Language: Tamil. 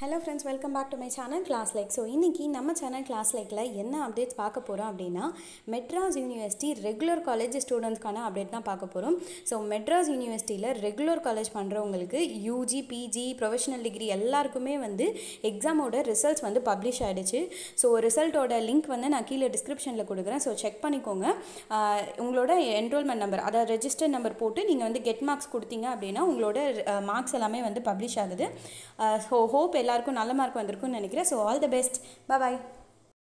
hello friends welcome back to my channel class like so இன்றைக்கி நம்ம சேனல் கிளாஸ் லைக்கில் என்ன அப்டேட்ஸ் பார்க்க போகிறோம் அப்படின்னா மெட்ராஸ் யூனிவர்சிட்டி ரெகுலர் காலேஜ் ஸ்டூடெண்ட்ஸ்க்கான அப்டேட் தான் பார்க்க போகிறோம் ஸோ மெட்ராஸ் யூனிவர்சிட்டியில் ரெகுலர் காலேஜ் பண்ணுறவங்களுக்கு யூஜி பிஜி ப்ரொஃபஷனல் டிகிரி எல்லாருக்குமே வந்து எக்ஸாமோட ரிசல்ட்ஸ் வந்து பப்ளிஷ் ஆகிடுச்சு ஸோ ரிசல்ட்டோட லிங்க் வந்து நான் கீழே டிஸ்கிரிப்ஷனில் கொடுக்குறேன் ஸோ செக் பண்ணிக்கோங்க உங்களோட என்ரோல்மெண்ட் நம்பர் அதாவது ரெஜிஸ்டர் நம்பர் போட்டு நீங்கள் வந்து கெட் மார்க்ஸ் கொடுத்தீங்க அப்படின்னா உங்களோட மார்க்ஸ் எல்லாமே வந்து பப்ளிஷ் ஆகுது ஸோ ஹோப் எல்லாருக்கும் நல்ல மார்க் வந்திருக்கும்னு நினைக்கிறேன் so all the best bye